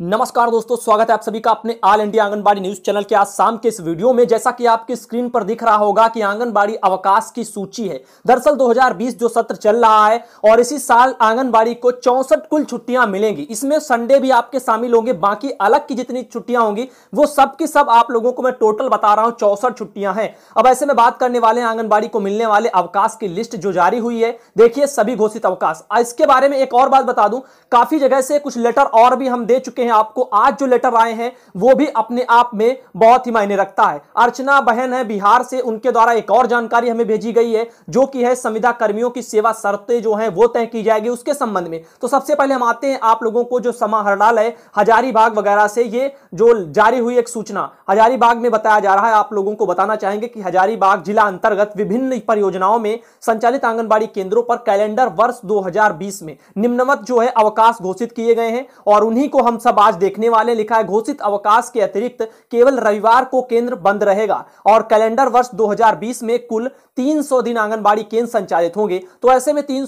नमस्कार दोस्तों स्वागत है आप सभी का अपने All India Anganwadi news channel के आज शाम के इस वीडियो में जैसा कि आपकी स्क्रीन पर दिख रहा होगा कि आंगनबाड़ी अवकाश की सूची है दरअसल 2020 जो सत्र चल रहा है और इसी साल आंगनबाड़ी को चौसठ कुल छुट्टियां मिलेंगी इसमें संडे भी आपके शामिल होंगे बाकी अलग की जितनी छुट्टियां होंगी वो सब की सब आप लोगों को मैं टोटल बता रहा हूँ चौसठ छुट्टियां हैं अब ऐसे में बात करने वाले आंगनबाड़ी को मिलने वाले अवकाश की लिस्ट जो जारी हुई है देखिए सभी घोषित अवकाश इसके बारे में एक और बात बता दू काफी जगह से कुछ लेटर और भी हम दे चुके हैं आपको आज जो लेटर आए हैं वो भी अपने आप में बहुत ही मायने रखता है अर्चना बहन है बिहार से उनके द्वारा एक और जानकारी हमें भेजी गई है जो कि है संविदा कर्मियों की सेवा शर्तें जो है वो तय की जाएगी उसके संबंध में तो सबसे पहले हम आते हैं आप लोगों को जो समाहरणालय हजारीबाग वगैरह से ये जो जारी हुई एक सूचना हजारीबाग में बताया जा रहा है आप लोगों को बताना चाहेंगे कि हजारीबाग जिला अंतर्गत विभिन्न परियोजनाओं में संचालित आंगनबाड़ी केंद्रों पर कैलेंडर वर्ष 2020 में निम्नवत जो है अवकाश घोषित किए गए हैं और उन्हीं को हम सब अब आज देखने वाले लिखा है घोषित अवकाश के अतिरिक्त केवल रविवार को केंद्र बंद रहेगा और कैलेंडर वर्ष 2020 में कुल 300 दिन आंगनबाड़ी केंद्र संचालित होंगे तो ऐसे में तीन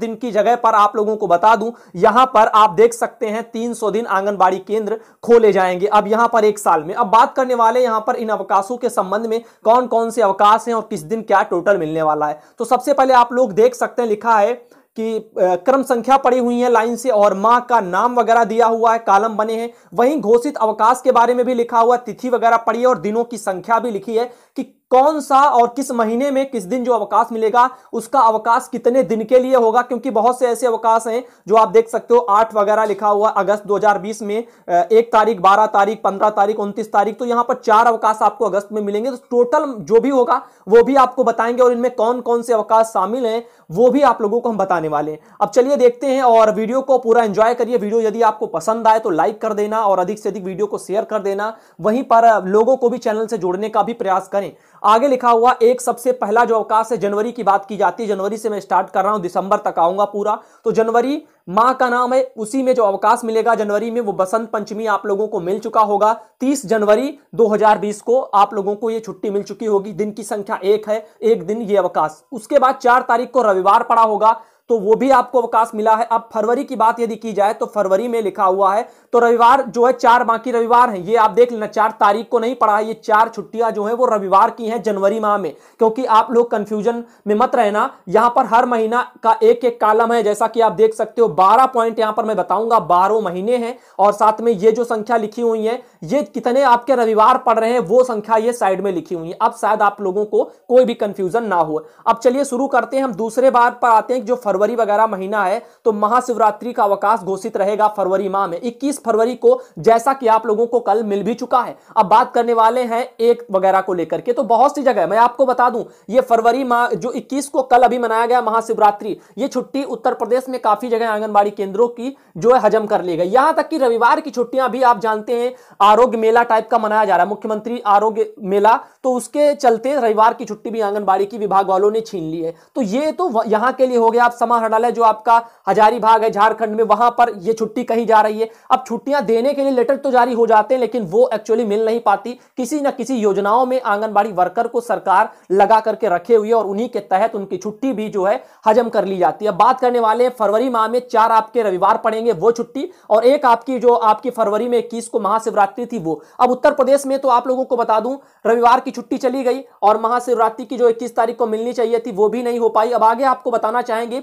दिन की जगह पर आप लोगों को बता दूं यहां पर आप देख सकते हैं तीन दिन आंगनबाड़ी केंद्र खोले जाएंगे अब यहां पर एक साल में अब बात करने वाले यहां पर इन अवकाशों के संबंध में कौन कौन से अवकाश हैं और किस दिन क्या टोटल मिलने वाला है तो सबसे पहले आप लोग देख सकते हैं लिखा है कि क्रम संख्या पड़ी हुई है लाइन से और माह का नाम वगैरह दिया हुआ है कालम बने हैं वहीं घोषित अवकाश के बारे में भी लिखा हुआ तिथि वगैरह पड़ी है और दिनों की संख्या भी लिखी है कि कौन सा और किस महीने में किस दिन जो अवकाश मिलेगा उसका अवकाश कितने दिन के लिए होगा क्योंकि बहुत से ऐसे अवकाश हैं जो आप देख सकते हो आठ वगैरह लिखा हुआ अगस्त 2020 में एक तारीख बारह तारीख पंद्रह तारीख उनतीस तारीख तो यहां पर चार अवकाश आपको अगस्त में मिलेंगे तो टोटल जो भी होगा वो भी आपको बताएंगे और इनमें कौन कौन से अवकाश शामिल हैं वो भी आप लोगों को हम बताने वाले हैं अब चलिए देखते हैं और वीडियो को पूरा एंजॉय करिए वीडियो यदि आपको पसंद आए तो लाइक कर देना और अधिक से अधिक वीडियो को शेयर कर देना वहीं पर लोगों को भी चैनल से जोड़ने का भी प्रयास करें आगे लिखा हुआ एक सबसे पहला जो अवकाश है जनवरी की बात की जाती है जनवरी से मैं स्टार्ट कर रहा हूं दिसंबर तक आऊंगा पूरा तो जनवरी माह का नाम है उसी में जो अवकाश मिलेगा जनवरी में वो बसंत पंचमी आप लोगों को मिल चुका होगा 30 जनवरी 2020 को आप लोगों को ये छुट्टी मिल चुकी होगी दिन की संख्या एक है एक दिन ये अवकाश उसके बाद चार तारीख को रविवार पड़ा होगा तो वो भी आपको अवकाश मिला है अब फरवरी की बात यदि की जाए तो फरवरी में लिखा हुआ है तो रविवार जो है चार बाकी रविवार है ये आप देख लेना चार तारीख को नहीं पड़ा है ये चार छुट्टियां जो है वो रविवार की है जनवरी माह में क्योंकि आप लोग कंफ्यूजन में मत रहना यहां पर हर महीना का एक एक कालम है जैसा कि आप देख सकते हो बारह पॉइंट यहां पर मैं बताऊंगा बारह महीने हैं और साथ में ये जो संख्या लिखी हुई है ये कितने आपके रविवार पड़ रहे हैं वो संख्या ये साइड में लिखी हुई है अब शायद आप लोगों को कोई भी कंफ्यूजन ना हो अब चलिए शुरू करते हैं हम दूसरे बार पर आते हैं जो फरवरी वगैरह महीना है तो महाशिवरात्रि का अवकाश घोषित रहेगा फरवरी माह में 21 फरवरी को जैसा कि आप लोगों को कल मिल भी चुका है अब बात करने वाले हैं एक वगैरह को लेकर के तो बहुत सी जगह मैं आपको बता दूं ये फरवरी माह जो इक्कीस को कल अभी मनाया गया महाशिवरात्रि ये छुट्टी उत्तर प्रदेश में काफी जगह आंगनबाड़ी केंद्रों की जो है हजम कर ली गई यहां तक कि रविवार की छुट्टियां भी आप जानते हैं आरोग्य मेला टाइप का मनाया जा रहा है मुख्यमंत्री आरोग्य मेला तो उसके चलते रविवार की छुट्टी भी आंगनबाड़ी की विभाग वालों ने छीन ली है तो ये तो यहां के लिए हो गया आप समाहरणालय जो आपका हजारी भाग है झारखंड में वहां पर यह छुट्टी कही जा रही है अब छुट्टियां देने के लिए लेटर तो जारी हो जाते हैं लेकिन वो एक्चुअली मिल नहीं पाती किसी ना किसी योजनाओं में आंगनबाड़ी वर्कर को सरकार लगा करके रखे हुए और उन्हीं के तहत उनकी छुट्टी भी जो है हजम कर ली जाती है अब बात करने वाले फरवरी माह में चार आपके रविवार पड़ेंगे वो छुट्टी और एक आपकी जो आपकी फरवरी में इक्कीस को महाशिवरात्रि थी वो अब उत्तर प्रदेश में तो आप लोगों को बता दूं रविवार की छुट्टी चली गई और महाशिवरात्रि की जो इक्कीस तारीख को मिलनी चाहिए थी वो भी नहीं हो पाई अब आगे आपको बताना चाहेंगे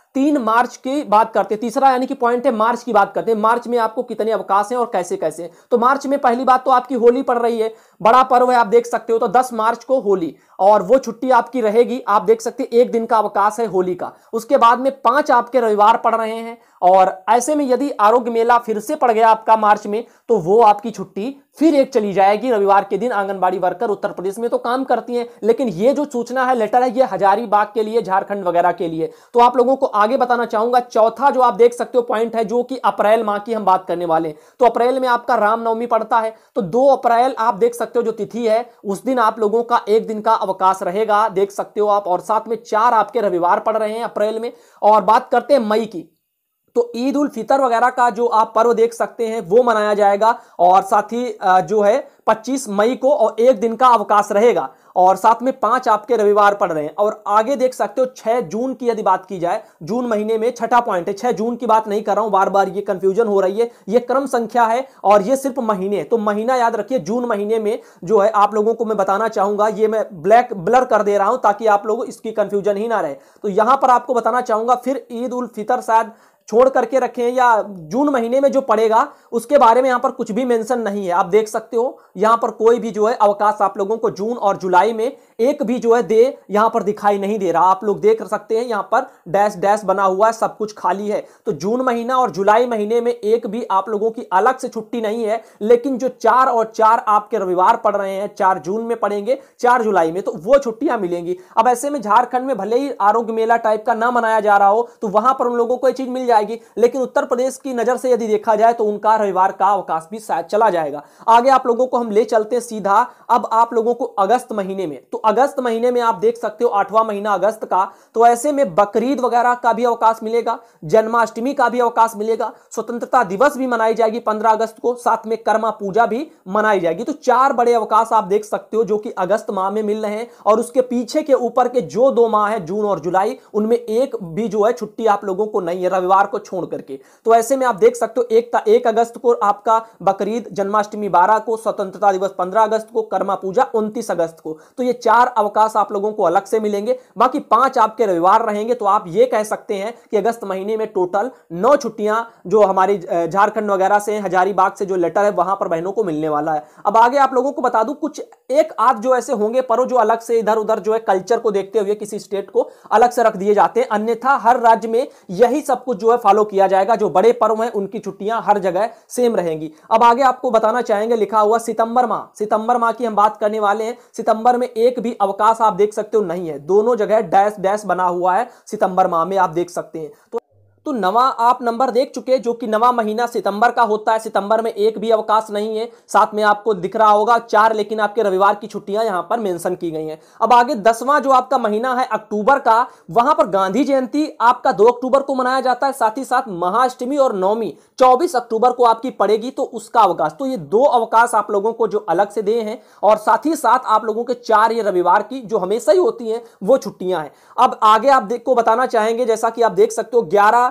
तीन मार्च की बात करते हैं तीसरा यानी कि पॉइंट है मार्च की बात करते हैं मार्च में आपको कितने अवकाश हैं और कैसे कैसे तो मार्च में पहली बात तो आपकी होली पड़ रही है बड़ा पर्व है आप देख सकते हो तो 10 मार्च को होली और वो छुट्टी आपकी रहेगी आप देख सकते हैं एक दिन का अवकाश है होली का उसके बाद में पांच आपके रविवार पड़ रहे हैं और ऐसे में यदि आरोग्य मेला फिर से पड़ गया आपका मार्च में तो वो आपकी छुट्टी फिर एक चली जाएगी रविवार के दिन आंगनबाड़ी वर्कर उत्तर प्रदेश में तो काम करती हैं लेकिन ये जो सूचना है लेटर है ये हजारीबाग के लिए झारखंड वगैरह के लिए तो आप लोगों को आगे बताना चाहूंगा चौथा जो आप देख सकते हो पॉइंट है जो कि अप्रैल माह की हम बात करने वाले हैं तो अप्रैल में आपका रामनवमी पड़ता है तो दो अप्रैल आप देख सकते हो जो तिथि है उस दिन आप लोगों का एक दिन का अवकाश रहेगा देख सकते हो आप और साथ में चार आपके रविवार पड़ रहे हैं अप्रैल में और बात करते हैं मई की तो ईद उल फितर वगैरह का जो आप पर्व देख सकते हैं वो मनाया जाएगा और साथ ही जो है 25 मई को और एक दिन का अवकाश रहेगा और साथ में पांच आपके रविवार पड़ रहे हैं और आगे देख सकते हो छह जून की यदि बात की जाए जून महीने में छठा पॉइंट है छह जून की बात नहीं कर रहा हूं बार बार ये कंफ्यूजन हो रही है ये क्रम संख्या है और ये सिर्फ महीने तो महीना याद रखिए जून महीने में जो है आप लोगों को मैं बताना चाहूंगा ये मैं ब्लैक ब्लर कर दे रहा हूं ताकि आप लोग इसकी कंफ्यूजन ही ना रहे तो यहां पर आपको बताना चाहूंगा फिर ईद उल फितर शायद छोड़ करके रखे हैं या जून महीने में जो पड़ेगा उसके बारे में यहाँ पर कुछ भी मेंशन नहीं है आप देख सकते हो यहाँ पर कोई भी जो है अवकाश आप लोगों को जून और जुलाई में एक भी जो है दे यहाँ पर दिखाई नहीं दे रहा आप लोग देख सकते हैं यहाँ पर डैश डैश बना हुआ है सब कुछ खाली है तो जून महीना और जुलाई महीने में एक भी आप लोगों की अलग से छुट्टी नहीं है लेकिन जो चार और चार आपके रविवार पड़ रहे हैं चार जून में पड़ेंगे चार जुलाई में तो वो छुट्टियां मिलेंगी अब ऐसे में झारखंड में भले ही आरोग्य मेला टाइप का ना मनाया जा रहा हो तो वहां पर उन लोगों को ये चीज मिल जाएगी लेकिन उत्तर प्रदेश की नजर से यदि देखा जाए तो उनका रविवार का अवकाश भी शायद चला जाएगा आगे आप लोगों को हम ले चलते हैं सीधा अब आप लोगों को अगस्त महीने में तो अगस्त महीने में आप देख सकते हो आठवां महीना अगस्त का तो ऐसे में बकरीद वगैरह का भी अवकाश मिलेगा जन्माष्टमी का भी अवकाश मिलेगा स्वतंत्रता दिवस भी मनाई जाएगी पंद्रह अगस्त को साथ में कर्मा पूजा भी मनाई जाएगी तो चार बड़े अवकाश आप देख सकते हो जो कि अगस्त माह में मिल रहे हैं और उसके पीछे के ऊपर के जो दो माह है जून और जुलाई उनमें एक भी जो है छुट्टी आप लोगों को नहीं है रविवार रविवार को छोड़ करके तो ऐसे में आप देख सकते हो एक ता, एक अगस्त को आपका बकरीद जन्माष्टमी बारह को स्वतंत्रता दिवस पंद्रह अगस्त को कर्मा पूजा उन्तीस अगस्त को तो ये चार अवकाश आप लोगों को अलग से मिलेंगे बाकी पांच आपके रविवार रहेंगे तो आप ये कह सकते हैं कि अगस्त महीने में टोटल नौ छुट्टियां जो हमारी झारखंड वगैरह से हजारीबाग से जो लेटर है वहां पर बहनों को मिलने वाला है अब आगे आप लोगों को बता दू कुछ एक आध जो ऐसे होंगे परो जो अलग से इधर उधर जो है कल्चर को देखते हुए किसी स्टेट को अलग से रख दिए जाते हैं अन्यथा हर राज्य में यही सब कुछ जो है फॉलो किया जाएगा जो बड़े पर्व हैं उनकी छुट्टियां हर जगह सेम रहेंगी अब आगे आपको बताना चाहेंगे लिखा हुआ सितंबर माह सितंबर माह की हम बात करने वाले हैं सितंबर में एक भी अवकाश आप देख सकते हो नहीं है दोनों जगह डैश डैश बना हुआ है सितंबर माह में आप देख सकते हैं तो तो नवा आप नंबर देख चुके जो कि नवा महीना सितंबर का होता है सितंबर में एक भी अवकाश नहीं है साथ में आपको दिख रहा होगा चार लेकिन आपके रविवार की छुट्टियां यहां पर मेंशन की गई हैं अब आगे दसवां जो आपका महीना है अक्टूबर का वहां पर गांधी जयंती आपका दो अक्टूबर को मनाया जाता है साथ ही साथ महाअष्टमी और नौमी चौबीस अक्टूबर को आपकी पड़ेगी तो उसका अवकाश तो ये दो अवकाश आप लोगों को जो अलग से दे हैं और साथ ही साथ आप लोगों के चार ये रविवार की जो हमेशा ही होती है वो छुट्टियां हैं अब आगे आप देख को बताना चाहेंगे जैसा कि आप देख सकते हो ग्यारह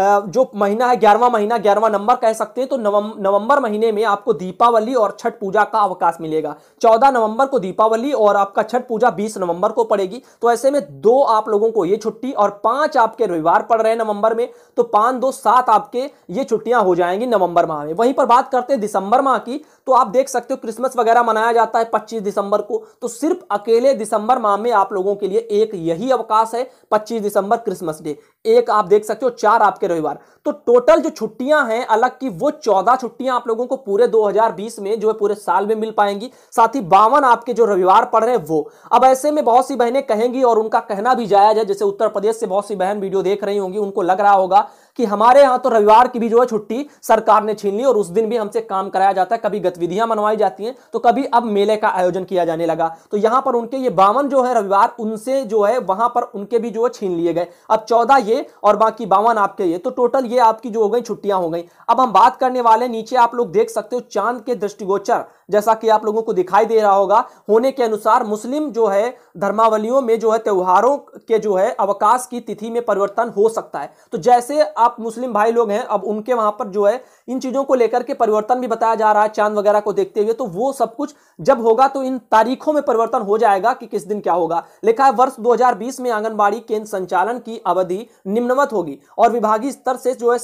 जो महीना है ग्यारहवा महीना ग्यारहवा नंबर कह सकते हैं तो नवंबर महीने में आपको दीपावली और छठ पूजा का अवकाश मिलेगा चौदह नवंबर को दीपावली और आपका छठ पूजा बीस नवंबर को पड़ेगी तो ऐसे में दो आप लोगों को ये छुट्टी और पांच आपके रविवार पड़ रहे हैं नवंबर में तो पांच दो सात आपके ये छुट्टियां हो जाएंगी नवंबर माह में वहीं पर बात करते हैं दिसंबर माह की तो आप देख सकते हो क्रिसमस वगैरह मनाया जाता है पच्चीस दिसंबर को तो सिर्फ अकेले दिसंबर माह में आप लोगों के लिए एक यही अवकाश है पच्चीस दिसंबर क्रिसमस डे एक आप देख सकते हो चार आपके रविवार तो टोटल जो छुट्टियां हैं अलग की वो चौदह छुट्टियां आप लोगों को पूरे 2020 में जो है पूरे साल में मिल पाएंगी साथ ही बावन आपके जो रविवार पड़ रहे हैं वो अब ऐसे में बहुत सी बहनें कहेंगी और उनका कहना भी जायज है जैसे उत्तर प्रदेश से बहुत सी बहन वीडियो देख रही होंगी उनको लग रहा होगा कि हमारे यहां तो रविवार की भी जो है छुट्टी सरकार ने छीन ली और उस दिन भी हमसे काम कराया जाता है कभी गतिविधियां मनवाई जाती हैं तो कभी अब मेले का आयोजन किया जाने लगा तो यहां पर उनके ये बावन जो है रविवार उनसे जो है वहां पर उनके भी जो है छीन लिए गए अब चौदह ये और बाकी बावन आपके ये तो टोटल ये आपकी जो हो गई छुट्टियां हो गई अब हम बात करने वाले नीचे आप लोग देख सकते हो चांद के दृष्टिगोचर जैसा कि आप लोगों को दिखाई दे रहा होगा होने के अनुसार मुस्लिम जो है धर्मावलियों में जो है त्योहारों के जो है अवकाश की तिथि में परिवर्तन हो सकता है तो जैसे आप आप मुस्लिम भाई लोग हैं अब उनके वहां पर जो है इन चीज़ों को लेकर के परिवर्तन भी बताया जा रहा है चांद वगैरह को देखते हुए तो वो सब कुछ जब होगा तो इन तारीखों में परिवर्तन हो जाएगा कि किस दिन क्या होगा लिखा है वर्ष 2020 में आंगनबाड़ी केंद्र संचालन की अवधि निम्नवत होगी और विभागीय स्तर से जो है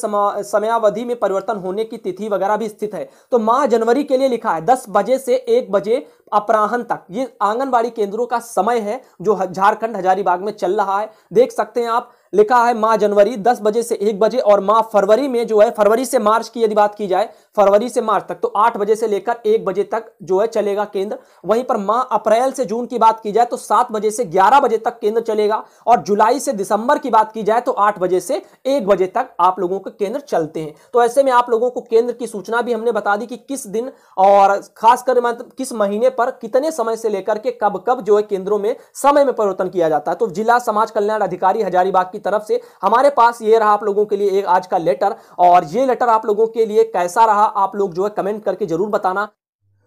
समयावधि में परिवर्तन होने की तिथि वगैरह भी स्थित है तो माह जनवरी के लिए लिखा है दस बजे से एक बजे अपराहन तक ये आंगनबाड़ी केंद्रों का समय है जो झारखंड हजारीबाग में चल रहा है देख सकते हैं आप लिखा है माह जनवरी दस बजे से एक बजे और माह फरवरी में जो है फरवरी से मार्च की यदि बात की जाए फरवरी से मार्च तक तो आठ बजे से लेकर एक बजे तक जो है चलेगा केंद्र वहीं पर माह अप्रैल से जून की बात की जाए तो सात बजे से ग्यारह बजे तक केंद्र चलेगा और जुलाई से दिसंबर की बात की जाए तो आठ बजे से एक बजे तक आप लोगों के केंद्र चलते हैं तो ऐसे में आप लोगों को केंद्र की सूचना भी हमने बता दी कि किस दिन और खासकर मतलब किस महीने पर कितने समय से लेकर के कब कब जो है केंद्रों में समय में परिवर्तन किया जाता है तो जिला समाज कल्याण अधिकारी हजारीबाग की तरफ से हमारे पास ये रहा आप लोगों के लिए एक आज का लेटर और ये लेटर आप लोगों के लिए कैसा रहा आप लोग जो है कमेंट करके जरूर बताना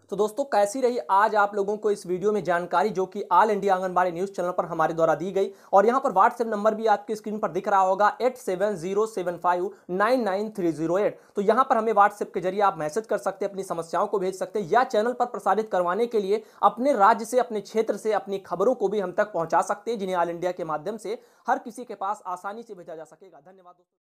तो दोस्तों कैसी रही आज आप लोगों को इस वीडियो में जानकारी जो कि All India Anganwadi news channel पर हमारे द्वारा दी गई और यहाँ पर व्हाट्सएप नंबर भी आपकी स्क्रीन पर दिख रहा होगा eight seven zero seven five nine nine three zero eight तो यहाँ पर हमें व्हाट्सएप के जरिए आप मैसेज कर सकते हैं अपनी समस्याओं को भेज सकते हैं या चैनल पर प्रसारित करवाने के लिए अपने राज्य से अपने क्षेत्र से अपनी खबरों को भी हम तक पहुँचा सकते हैं जिन्हें ऑल इंडिया के माध्यम से हर किसी के पास आसानी से भेजा जा सकेगा धन्यवाद